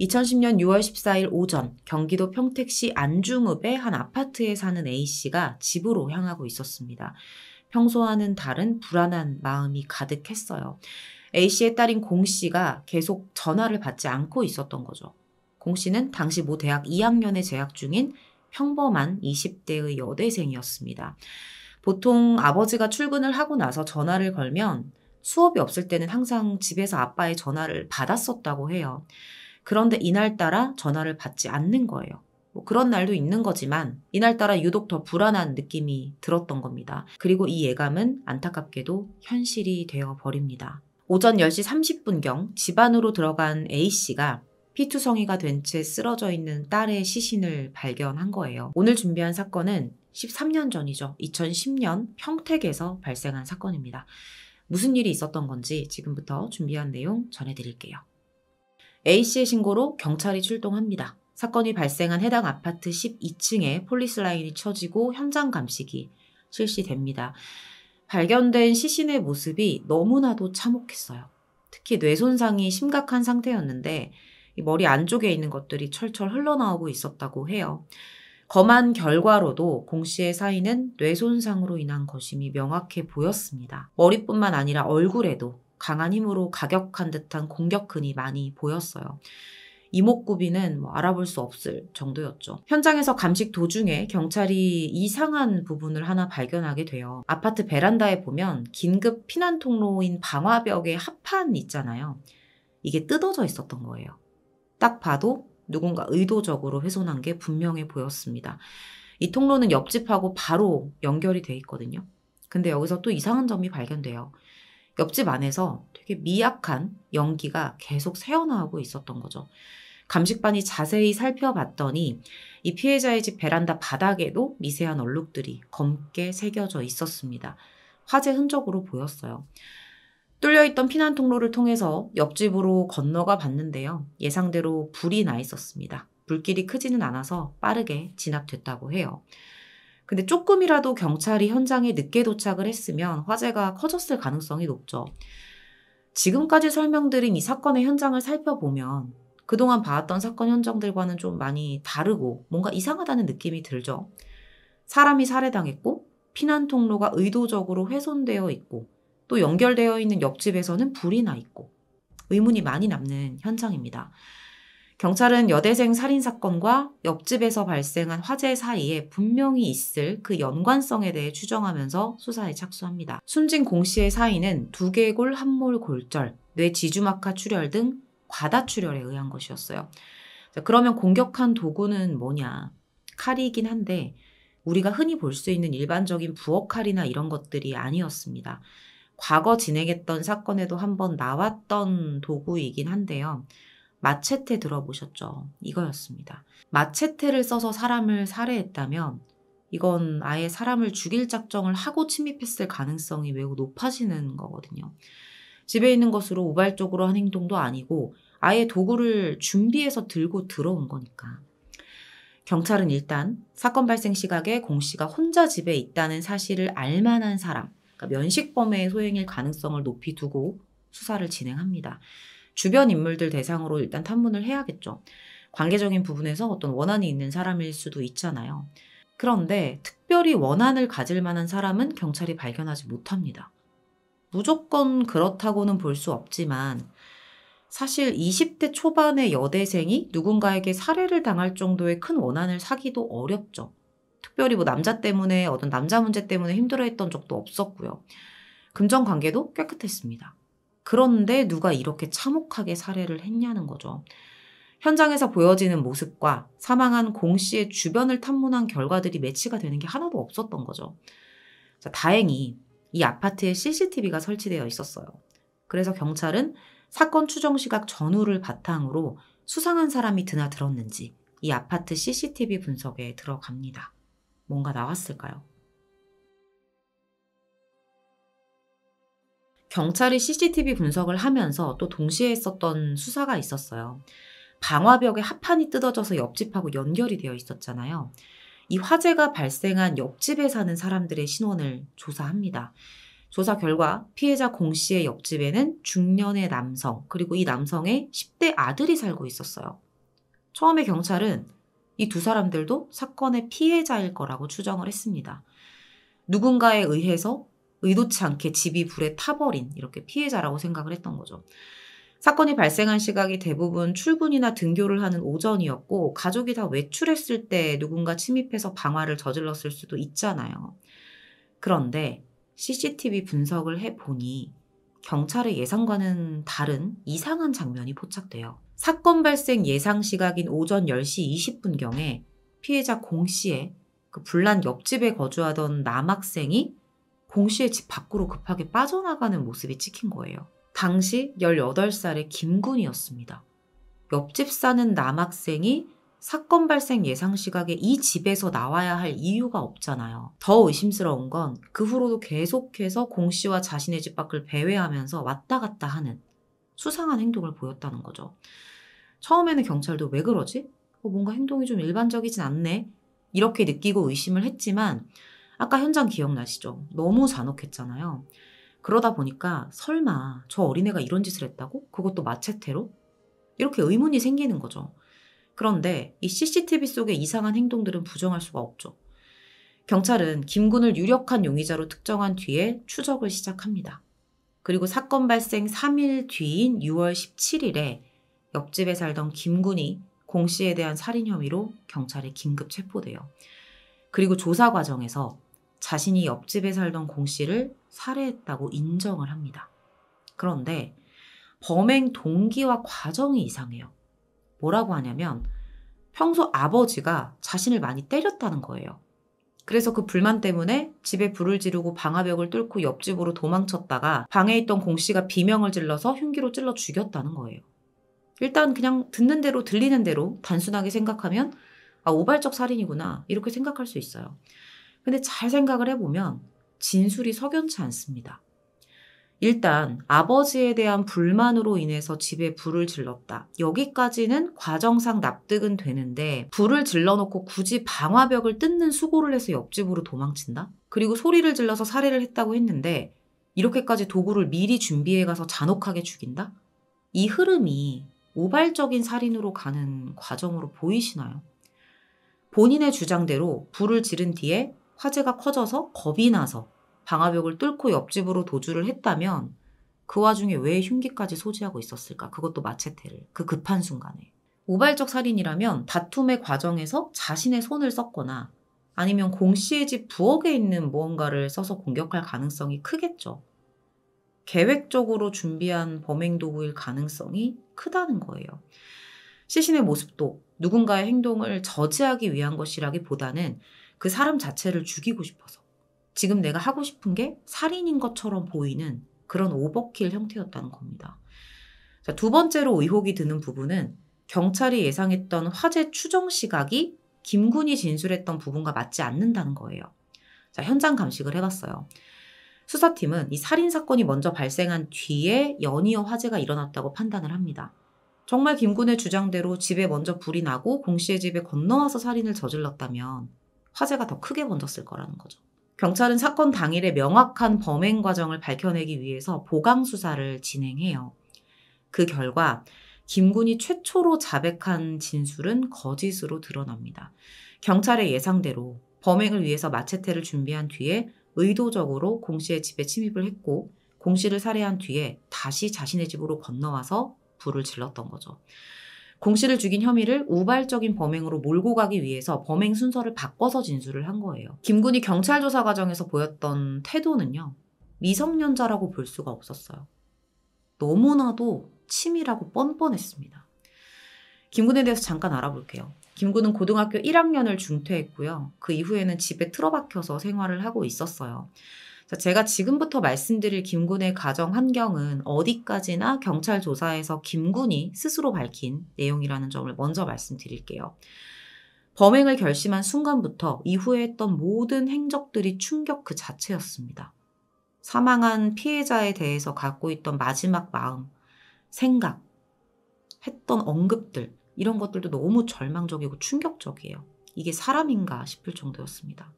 2010년 6월 14일 오전 경기도 평택시 안중읍의 한 아파트에 사는 A씨가 집으로 향하고 있었습니다. 평소와는 다른 불안한 마음이 가득했어요. A씨의 딸인 공씨가 계속 전화를 받지 않고 있었던 거죠. 공씨는 당시 모 대학 2학년에 재학 중인 평범한 20대의 여대생이었습니다. 보통 아버지가 출근을 하고 나서 전화를 걸면 수업이 없을 때는 항상 집에서 아빠의 전화를 받았었다고 해요. 그런데 이날따라 전화를 받지 않는 거예요. 뭐 그런 날도 있는 거지만 이날따라 유독 더 불안한 느낌이 들었던 겁니다. 그리고 이 예감은 안타깝게도 현실이 되어 버립니다. 오전 10시 30분경 집안으로 들어간 A씨가 피투성이가 된 채 쓰러져 있는 딸의 시신을 발견한 거예요. 오늘 준비한 사건은 13년 전이죠. 2010년 평택에서 발생한 사건입니다. 무슨 일이 있었던 건지 지금부터 준비한 내용 전해드릴게요. A씨의 신고로 경찰이 출동합니다. 사건이 발생한 해당 아파트 12층에 폴리스 라인이 쳐지고 현장 감식이 실시됩니다. 발견된 시신의 모습이 너무나도 참혹했어요. 특히 뇌 손상이 심각한 상태였는데 머리 안쪽에 있는 것들이 철철 흘러나오고 있었다고 해요. 검한 결과로도 공 씨의 사인은 뇌손상으로 인한 것임이 명확해 보였습니다. 머리뿐만 아니라 얼굴에도 강한 힘으로 가격한 듯한 공격근이 많이 보였어요. 이목구비는 뭐 알아볼 수 없을 정도였죠. 현장에서 감식 도중에 경찰이 이상한 부분을 하나 발견하게 돼요. 아파트 베란다에 보면 긴급 피난 통로인 방화벽에 합판 있잖아요. 이게 뜯어져 있었던 거예요. 딱 봐도 누군가 의도적으로 훼손한 게 분명해 보였습니다. 이 통로는 옆집하고 바로 연결이 돼 있거든요. 근데 여기서 또 이상한 점이 발견돼요. 옆집 안에서 되게 미약한 연기가 계속 새어나오고 있었던 거죠. 감식반이 자세히 살펴봤더니 이 피해자의 집 베란다 바닥에도 미세한 얼룩들이 검게 새겨져 있었습니다. 화재 흔적으로 보였어요. 뚫려있던 피난 통로를 통해서 옆집으로 건너가 봤는데요. 예상대로 불이 나 있었습니다. 불길이 크지는 않아서 빠르게 진압됐다고 해요. 근데 조금이라도 경찰이 현장에 늦게 도착을 했으면 화재가 커졌을 가능성이 높죠. 지금까지 설명드린 이 사건의 현장을 살펴보면 그동안 봐왔던 사건 현장들과는 좀 많이 다르고 뭔가 이상하다는 느낌이 들죠. 사람이 살해당했고 피난 통로가 의도적으로 훼손되어 있고 또 연결되어 있는 옆집에서는 불이 나 있고 의문이 많이 남는 현장입니다. 경찰은 여대생 살인 사건과 옆집에서 발생한 화재 사이에 분명히 있을 그 연관성에 대해 추정하면서 수사에 착수합니다. 숨진 공 씨의 사인은 두개골 함몰 골절, 뇌 지주막하 출혈 등 과다 출혈에 의한 것이었어요. 자, 그러면 공격한 도구는 뭐냐? 칼이긴 한데 우리가 흔히 볼 수 있는 일반적인 부엌 칼이나 이런 것들이 아니었습니다. 과거 진행했던 사건에도 한번 나왔던 도구이긴 한데요. 마체테 들어보셨죠? 이거였습니다. 마체테를 써서 사람을 살해했다면 이건 아예 사람을 죽일 작정을 하고 침입했을 가능성이 매우 높아지는 거거든요. 집에 있는 것으로 우발적으로 한 행동도 아니고 아예 도구를 준비해서 들고 들어온 거니까. 경찰은 일단 사건 발생 시각에 공 씨가 혼자 집에 있다는 사실을 알만한 사람, 그러니까 면식범의 소행일 가능성을 높이 두고 수사를 진행합니다. 주변 인물들 대상으로 일단 탐문을 해야겠죠. 관계적인 부분에서 어떤 원한이 있는 사람일 수도 있잖아요. 그런데 특별히 원한을 가질 만한 사람은 경찰이 발견하지 못합니다. 무조건 그렇다고는 볼 수 없지만 사실 20대 초반의 여대생이 누군가에게 살해를 당할 정도의 큰 원한을 사기도 어렵죠. 특별히 뭐 남자 때문에 어떤 남자 문제 때문에 힘들어했던 적도 없었고요. 금전 관계도 깨끗했습니다. 그런데 누가 이렇게 참혹하게 살해를 했냐는 거죠. 현장에서 보여지는 모습과 사망한 공 씨의 주변을 탐문한 결과들이 매치가 되는 게 하나도 없었던 거죠. 자, 다행히 이 아파트에 CCTV가 설치되어 있었어요. 그래서 경찰은 사건 추정 시각 전후를 바탕으로 수상한 사람이 드나들었는지 이 아파트 CCTV 분석에 들어갑니다. 뭔가 나왔을까요? 경찰이 CCTV 분석을 하면서 또 동시에 했었던 수사가 있었어요. 방화벽에 합판이 뜯어져서 옆집하고 연결이 되어 있었잖아요. 이 화재가 발생한 옆집에 사는 사람들의 신원을 조사합니다. 조사 결과 피해자 공 씨의 옆집에는 중년의 남성, 그리고 이 남성의 10대 아들이 살고 있었어요. 처음에 경찰은 이 두 사람들도 사건의 피해자일 거라고 추정을 했습니다. 누군가에 의해서 의도치 않게 집이 불에 타버린 이렇게 피해자라고 생각을 했던 거죠. 사건이 발생한 시각이 대부분 출근이나 등교를 하는 오전이었고 가족이 다 외출했을 때 누군가 침입해서 방화를 저질렀을 수도 있잖아요. 그런데 CCTV 분석을 해보니 경찰의 예상과는 다른 이상한 장면이 포착돼요. 사건 발생 예상 시각인 오전 10시 20분경에 피해자 공 씨의 그 불난 옆집에 거주하던 남학생이 공씨의집 밖으로 급하게 빠져나가는 모습이 찍힌 거예요. 당시 18살의 김군이었습니다. 옆집 사는 남학생이 사건 발생 예상 시각에 이 집에서 나와야 할 이유가 없잖아요. 더 의심스러운 건 그 후로도 계속해서 공 씨와 자신의 집 밖을 배회하면서 왔다 갔다 하는 수상한 행동을 보였다는 거죠. 처음에는 경찰도 왜 그러지? 어, 뭔가 행동이 좀 일반적이진 않네. 이렇게 느끼고 의심을 했지만 아까 현장 기억나시죠? 너무 잔혹했잖아요. 그러다 보니까 설마 저 어린애가 이런 짓을 했다고? 그것도 마체테로? 이렇게 의문이 생기는 거죠. 그런데 이 CCTV 속의 이상한 행동들은 부정할 수가 없죠. 경찰은 김군을 유력한 용의자로 특정한 뒤에 추적을 시작합니다. 그리고 사건 발생 3일 뒤인 6월 17일에 옆집에 살던 김군이 공 씨에 대한 살인 혐의로 경찰에 긴급 체포돼요. 그리고 조사 과정에서 자신이 옆집에 살던 공 씨를 살해했다고 인정을 합니다. 그런데 범행 동기와 과정이 이상해요. 뭐라고 하냐면 평소 아버지가 자신을 많이 때렸다는 거예요. 그래서 그 불만 때문에 집에 불을 지르고 방화벽을 뚫고 옆집으로 도망쳤다가 방에 있던 공 씨가 비명을 질러서 흉기로 찔러 죽였다는 거예요. 일단 그냥 듣는 대로 들리는 대로 단순하게 생각하면 아, 오발적 살인이구나 이렇게 생각할 수 있어요. 근데 잘 생각을 해보면 진술이 석연치 않습니다. 일단 아버지에 대한 불만으로 인해서 집에 불을 질렀다. 여기까지는 과정상 납득은 되는데 불을 질러놓고 굳이 방화벽을 뜯는 수고를 해서 옆집으로 도망친다? 그리고 소리를 질러서 살해를 했다고 했는데 이렇게까지 도구를 미리 준비해 가서 잔혹하게 죽인다? 이 흐름이 우발적인 살인으로 가는 과정으로 보이시나요? 본인의 주장대로 불을 지른 뒤에 화재가 커져서 겁이 나서 방화벽을 뚫고 옆집으로 도주를 했다면 그 와중에 왜 흉기까지 소지하고 있었을까? 그것도 마체테를. 그 급한 순간에. 우발적 살인이라면 다툼의 과정에서 자신의 손을 썼거나 아니면 공씨의 집 부엌에 있는 무언가를 써서 공격할 가능성이 크겠죠. 계획적으로 준비한 범행 도구일 가능성이 크다는 거예요. 시신의 모습도 누군가의 행동을 저지하기 위한 것이라기보다는 그 사람 자체를 죽이고 싶어서. 지금 내가 하고 싶은 게 살인인 것처럼 보이는 그런 오버킬 형태였다는 겁니다. 자, 두 번째로 의혹이 드는 부분은 경찰이 예상했던 화재 추정 시각이 김군이 진술했던 부분과 맞지 않는다는 거예요. 자, 현장 감식을 해봤어요. 수사팀은 이 살인 사건이 먼저 발생한 뒤에 연이어 화재가 일어났다고 판단을 합니다. 정말 김군의 주장대로 집에 먼저 불이 나고 공 씨의 집에 건너와서 살인을 저질렀다면 화제가 더 크게 번졌을 거라는 거죠. 경찰은 사건 당일에 명확한 범행 과정을 밝혀내기 위해서 보강 수사를 진행해요. 그 결과 김군이 최초로 자백한 진술은 거짓으로 드러납니다. 경찰의 예상대로 범행을 위해서 마체테를 준비한 뒤에 의도적으로 공씨의 집에 침입을 했고 공씨를 살해한 뒤에 다시 자신의 집으로 건너와서 불을 질렀던 거죠. 공 씨를 죽인 혐의를 우발적인 범행으로 몰고 가기 위해서 범행 순서를 바꿔서 진술을 한 거예요. 김군이 경찰 조사 과정에서 보였던 태도는요. 미성년자라고 볼 수가 없었어요. 너무나도 치밀하고 뻔뻔했습니다. 김군에 대해서 잠깐 알아볼게요. 김군은 고등학교 1학년을 중퇴했고요. 그 이후에는 집에 틀어박혀서 생활을 하고 있었어요. 제가 지금부터 말씀드릴 김군의 가정 환경은 어디까지나 경찰 조사에서 김군이 스스로 밝힌 내용이라는 점을 먼저 말씀드릴게요. 범행을 결심한 순간부터 이후에 했던 모든 행적들이 충격 그 자체였습니다. 사망한 피해자에 대해서 갖고 있던 마지막 마음, 생각, 했던 언급들, 이런 것들도 너무 절망적이고 충격적이에요. 이게 사람인가 싶을 정도였습니다.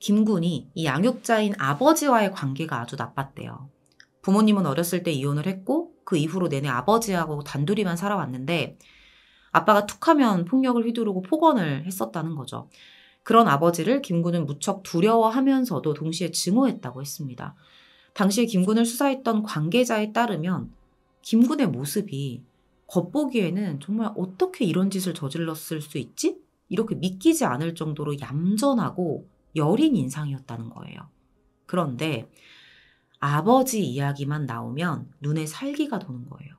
김군이 이 양육자인 아버지와의 관계가 아주 나빴대요. 부모님은 어렸을 때 이혼을 했고 그 이후로 내내 아버지하고 단둘이만 살아왔는데 아빠가 툭하면 폭력을 휘두르고 폭언을 했었다는 거죠. 그런 아버지를 김군은 무척 두려워하면서도 동시에 증오했다고 했습니다. 당시에 김군을 수사했던 관계자에 따르면 김군의 모습이 겉보기에는 정말 어떻게 이런 짓을 저질렀을 수 있지? 이렇게 믿기지 않을 정도로 얌전하고 여린 인상이었다는 거예요. 그런데 아버지 이야기만 나오면 눈에 살기가 도는 거예요.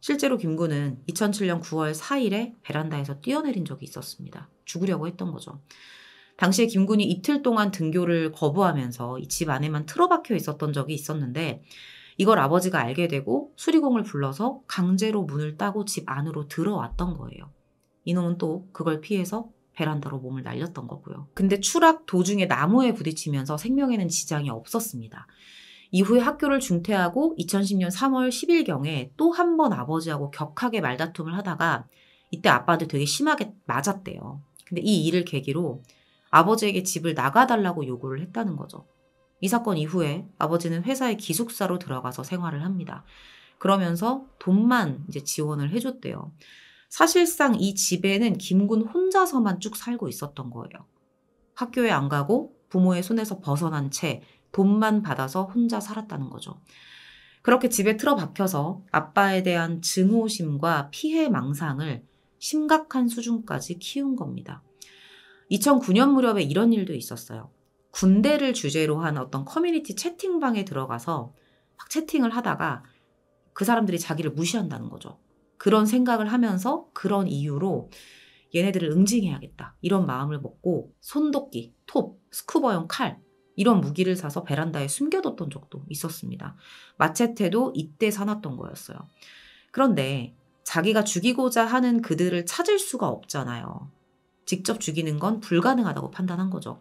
실제로 김구는 2007년 9월 4일에 베란다에서 뛰어내린 적이 있었습니다. 죽으려고 했던 거죠. 당시에 김군이 이틀 동안 등교를 거부하면서 집 안에만 틀어박혀 있었던 적이 있었는데 이걸 아버지가 알게 되고 수리공을 불러서 강제로 문을 따고 집 안으로 들어왔던 거예요. 이놈은 또 그걸 피해서 베란다로 몸을 날렸던 거고요. 근데 추락 도중에 나무에 부딪히면서 생명에는 지장이 없었습니다. 이후에 학교를 중퇴하고 2010년 3월 10일경에 또 한 번 아버지하고 격하게 말다툼을 하다가 이때 아빠도 되게 심하게 맞았대요. 근데 이 일을 계기로 아버지에게 집을 나가달라고 요구를 했다는 거죠. 이 사건 이후에 아버지는 회사의 기숙사로 들어가서 생활을 합니다. 그러면서 돈만 이제 지원을 해줬대요. 사실상 이 집에는 김군 혼자서만 쭉 살고 있었던 거예요. 학교에 안 가고 부모의 손에서 벗어난 채 돈만 받아서 혼자 살았다는 거죠. 그렇게 집에 틀어박혀서 아빠에 대한 증오심과 피해 망상을 심각한 수준까지 키운 겁니다. 2009년 무렵에 이런 일도 있었어요. 군대를 주제로 한 어떤 커뮤니티 채팅방에 들어가서 막 채팅을 하다가 그 사람들이 자기를 무시한다는 거죠. 그런 생각을 하면서 그런 이유로 얘네들을 응징해야겠다. 이런 마음을 먹고 손도끼, 톱, 스쿠버용 칼 이런 무기를 사서 베란다에 숨겨뒀던 적도 있었습니다. 마체테도 이때 사놨던 거였어요. 그런데 자기가 죽이고자 하는 그들을 찾을 수가 없잖아요. 직접 죽이는 건 불가능하다고 판단한 거죠.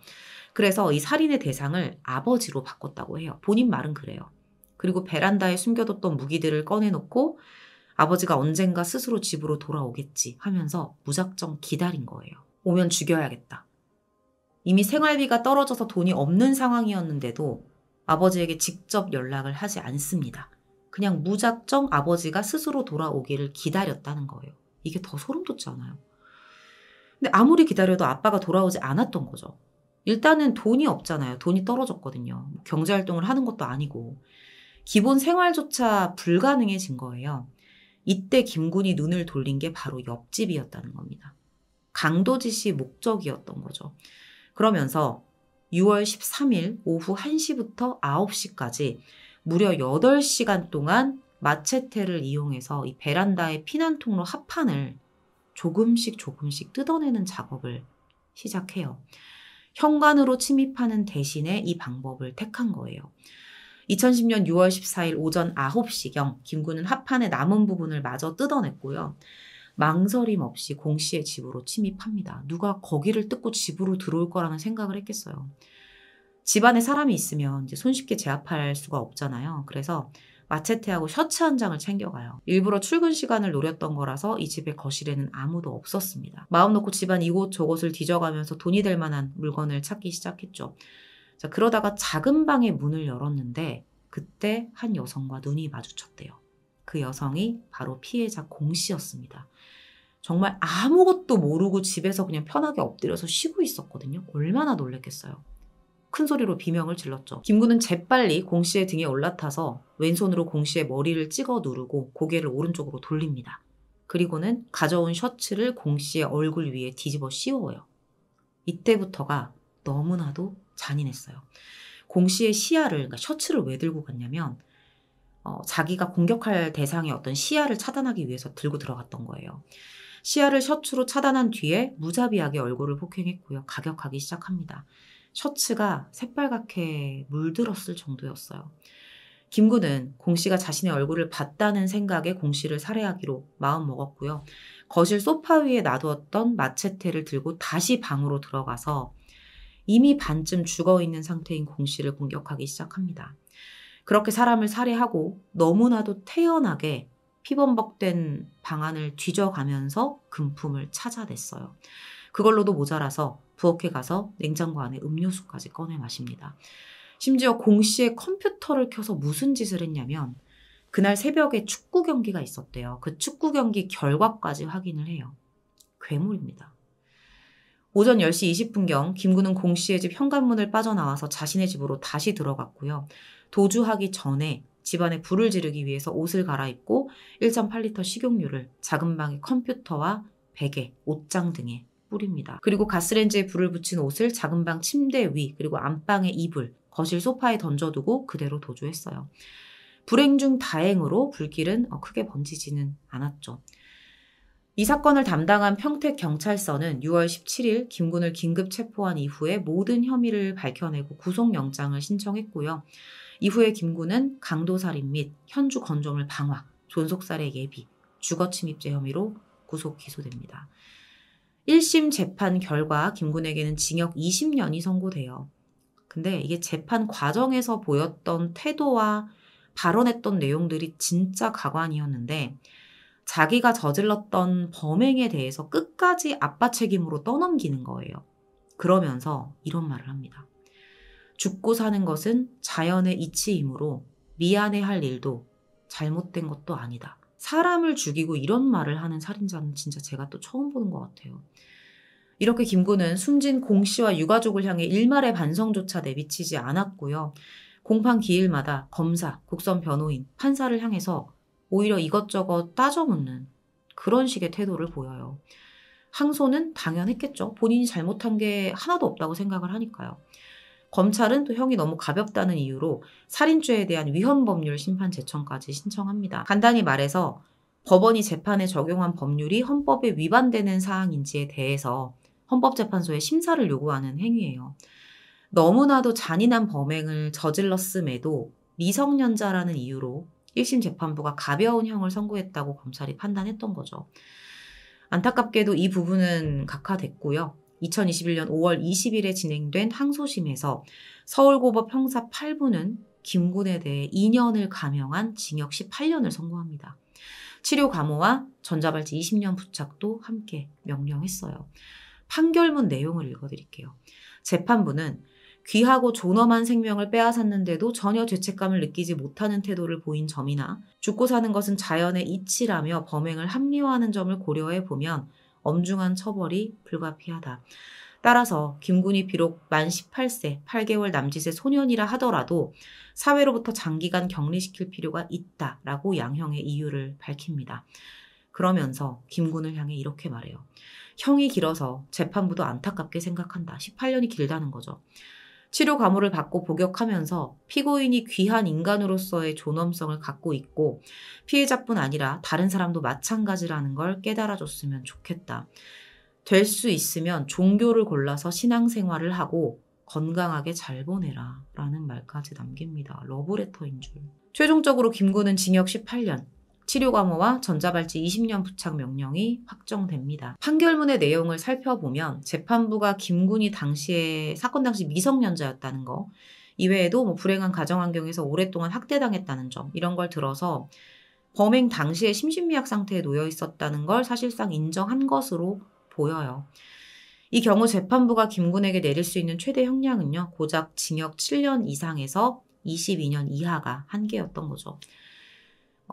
그래서 이 살인의 대상을 아버지로 바꿨다고 해요. 본인 말은 그래요. 그리고 베란다에 숨겨뒀던 무기들을 꺼내놓고 아버지가 언젠가 스스로 집으로 돌아오겠지 하면서 무작정 기다린 거예요. 오면 죽여야겠다. 이미 생활비가 떨어져서 돈이 없는 상황이었는데도 아버지에게 직접 연락을 하지 않습니다. 그냥 무작정 아버지가 스스로 돌아오기를 기다렸다는 거예요. 이게 더 소름 돋지 않아요? 근데 아무리 기다려도 아빠가 돌아오지 않았던 거죠. 일단은 돈이 없잖아요. 돈이 떨어졌거든요. 경제활동을 하는 것도 아니고. 기본 생활조차 불가능해진 거예요. 이때 김군이 눈을 돌린 게 바로 옆집이었다는 겁니다. 강도지 씨 목적이었던 거죠. 그러면서 6월 13일 오후 1시부터 9시까지 무려 8시간 동안 마체테를 이용해서 이 베란다의 피난 통로 합판을 조금씩 조금씩 뜯어내는 작업을 시작해요. 현관으로 침입하는 대신에 이 방법을 택한 거예요. 2010년 6월 14일 오전 9시경 김구는 합판의 남은 부분을 마저 뜯어냈고요. 망설임 없이 공씨의 집으로 침입합니다. 누가 거기를 뜯고 집으로 들어올 거라는 생각을 했겠어요. 집안에 사람이 있으면 이제 손쉽게 제압할 수가 없잖아요. 그래서 마체테하고 셔츠 한 장을 챙겨가요. 일부러 출근 시간을 노렸던 거라서 이 집의 거실에는 아무도 없었습니다. 마음 놓고 집안 이곳저곳을 뒤져가면서 돈이 될 만한 물건을 찾기 시작했죠. 자, 그러다가 작은 방에 문을 열었는데 그때 한 여성과 눈이 마주쳤대요. 그 여성이 바로 피해자 공씨였습니다. 정말 아무것도 모르고 집에서 그냥 편하게 엎드려서 쉬고 있었거든요. 얼마나 놀랬겠어요. 큰 소리로 비명을 질렀죠. 김구는 재빨리 공씨의 등에 올라타서 왼손으로 공씨의 머리를 찍어 누르고 고개를 오른쪽으로 돌립니다. 그리고는 가져온 셔츠를 공씨의 얼굴 위에 뒤집어 씌워요. 이때부터가 너무나도 잔인했어요. 공씨의 시야를, 그러니까 셔츠를 왜 들고 갔냐면, 어, 자기가 공격할 대상의 어떤 시야를 차단하기 위해서 들고 들어갔던 거예요. 시야를 셔츠로 차단한 뒤에 무자비하게 얼굴을 폭행했고요. 가격하기 시작합니다. 셔츠가 새빨갛게 물들었을 정도였어요. 김구는 공씨가 자신의 얼굴을 봤다는 생각에 공씨를 살해하기로 마음먹었고요. 거실 소파 위에 놔두었던 마체테를 들고 다시 방으로 들어가서 이미 반쯤 죽어 있는 상태인 공 씨를 공격하기 시작합니다. 그렇게 사람을 살해하고 너무나도 태연하게 피범벅된 방안을 뒤져가면서 금품을 찾아냈어요. 그걸로도 모자라서 부엌에 가서 냉장고 안에 음료수까지 꺼내 마십니다. 심지어 공 씨의 컴퓨터를 켜서 무슨 짓을 했냐면 그날 새벽에 축구 경기가 있었대요. 그 축구 경기 결과까지 확인을 해요. 괴물입니다. 오전 10시 20분경 김구는 공 씨의 집 현관문을 빠져나와서 자신의 집으로 다시 들어갔고요. 도주하기 전에 집안에 불을 지르기 위해서 옷을 갈아입고 1.8리터 식용유를 작은 방의 컴퓨터와 베개, 옷장 등에 뿌립니다. 그리고 가스렌지에 불을 붙인 옷을 작은 방 침대 위 그리고 안방의 이불, 거실 소파에 던져두고 그대로 도주했어요. 불행 중 다행으로 불길은 크게 번지지는 않았죠. 이 사건을 담당한 평택 경찰서는 6월 17일 김군을 긴급 체포한 이후에 모든 혐의를 밝혀내고 구속영장을 신청했고요. 이후에 김군은 강도살인 및 현주 건조물 방화, 존속살해 예비, 주거침입죄 혐의로 구속 기소됩니다. 1심 재판 결과 김군에게는 징역 20년이 선고돼요. 근데 이게 재판 과정에서 보였던 태도와 발언했던 내용들이 진짜 가관이었는데 자기가 저질렀던 범행에 대해서 끝까지 아빠 책임으로 떠넘기는 거예요. 그러면서 이런 말을 합니다. 죽고 사는 것은 자연의 이치이므로 미안해 할 일도 잘못된 것도 아니다. 사람을 죽이고 이런 말을 하는 살인자는 진짜 제가 또 처음 보는 것 같아요. 이렇게 김구는 숨진 공 씨와 유가족을 향해 일말의 반성조차 내비치지 않았고요. 공판 기일마다 검사, 국선 변호인, 판사를 향해서 오히려 이것저것 따져묻는 그런 식의 태도를 보여요. 항소는 당연했겠죠. 본인이 잘못한 게 하나도 없다고 생각을 하니까요. 검찰은 또 형이 너무 가볍다는 이유로 살인죄에 대한 위헌법률 심판 제청까지 신청합니다. 간단히 말해서 법원이 재판에 적용한 법률이 헌법에 위반되는 사항인지에 대해서 헌법재판소에 심사를 요구하는 행위예요. 너무나도 잔인한 범행을 저질렀음에도 미성년자라는 이유로 1심 재판부가 가벼운 형을 선고했다고 검찰이 판단했던 거죠. 안타깝게도 이 부분은 각하됐고요. 2021년 5월 20일에 진행된 항소심에서 서울고법 형사 8부는 김군에 대해 2년을 감형한 징역 18년을 선고합니다. 치료 감호와 전자발찌 20년 부착도 함께 명령했어요. 판결문 내용을 읽어드릴게요. 재판부는 귀하고 존엄한 생명을 빼앗았는데도 전혀 죄책감을 느끼지 못하는 태도를 보인 점이나 죽고 사는 것은 자연의 이치라며 범행을 합리화하는 점을 고려해 보면 엄중한 처벌이 불가피하다. 따라서 김군이 비록 만 18세 8개월 남짓의 소년이라 하더라도 사회로부터 장기간 격리시킬 필요가 있다라고 양형의 이유를 밝힙니다. 그러면서 김군을 향해 이렇게 말해요. 형이 길어서 재판부도 안타깝게 생각한다. 18년이 길다는 거죠. 치료 과물를 받고 복역하면서 피고인이 귀한 인간으로서의 존엄성을 갖고 있고 피해자뿐 아니라 다른 사람도 마찬가지라는 걸 깨달아줬으면 좋겠다. 될 수 있으면 종교를 골라서 신앙생활을 하고 건강하게 잘 보내라 라는 말까지 남깁니다. 러브레터인 줄. 최종적으로 김구는 징역 18년, 치료 과호와 전자발찌 20년 부착 명령이 확정됩니다. 판결문의 내용을 살펴보면 재판부가 김군이 당시에 사건 당시 미성년자였다는 거 이외에도 뭐 불행한 가정 환경에서 오랫동안 학대당했다는 점 이런 걸 들어서 범행 당시에 심신미약 상태에 놓여 있었다는 걸 사실상 인정한 것으로 보여요. 이 경우 재판부가 김군에게 내릴 수 있는 최대 형량은요, 고작 징역 7년 이상에서 22년 이하가 한계였던 거죠.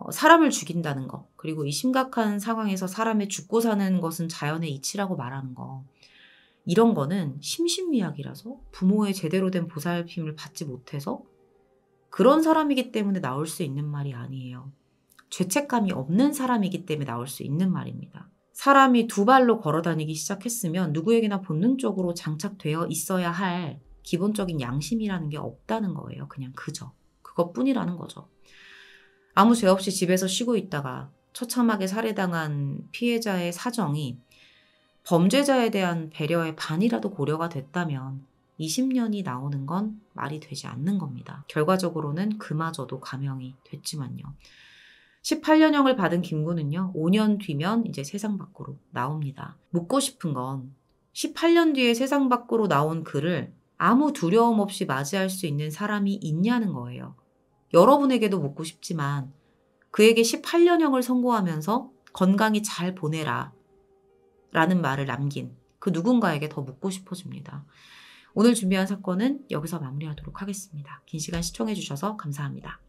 어, 사람을 죽인다는 것, 그리고 이 심각한 상황에서 사람의 죽고 사는 것은 자연의 이치라고 말하는 것, 이런 거는 심신미약이라서 부모의 제대로 된 보살핌을 받지 못해서 그런 사람이기 때문에 나올 수 있는 말이 아니에요. 죄책감이 없는 사람이기 때문에 나올 수 있는 말입니다. 사람이 두 발로 걸어 다니기 시작했으면 누구에게나 본능적으로 장착되어 있어야 할 기본적인 양심이라는 게 없다는 거예요. 그냥 그저. 그것뿐이라는 거죠. 아무 죄 없이 집에서 쉬고 있다가 처참하게 살해당한 피해자의 사정이 범죄자에 대한 배려의 반이라도 고려가 됐다면 20년이 나오는 건 말이 되지 않는 겁니다. 결과적으로는 그마저도 감형이 됐지만요. 18년형을 받은 김구는요, 5년 뒤면 이제 세상 밖으로 나옵니다. 묻고 싶은 건 18년 뒤에 세상 밖으로 나온 그를 아무 두려움 없이 맞이할 수 있는 사람이 있냐는 거예요. 여러분에게도 묻고 싶지만 그에게 18년형을 선고하면서 건강히 잘 보내라. 라는 말을 남긴 그 누군가에게 더 묻고 싶어집니다. 오늘 준비한 사건은 여기서 마무리하도록 하겠습니다. 긴 시간 시청해주셔서 감사합니다.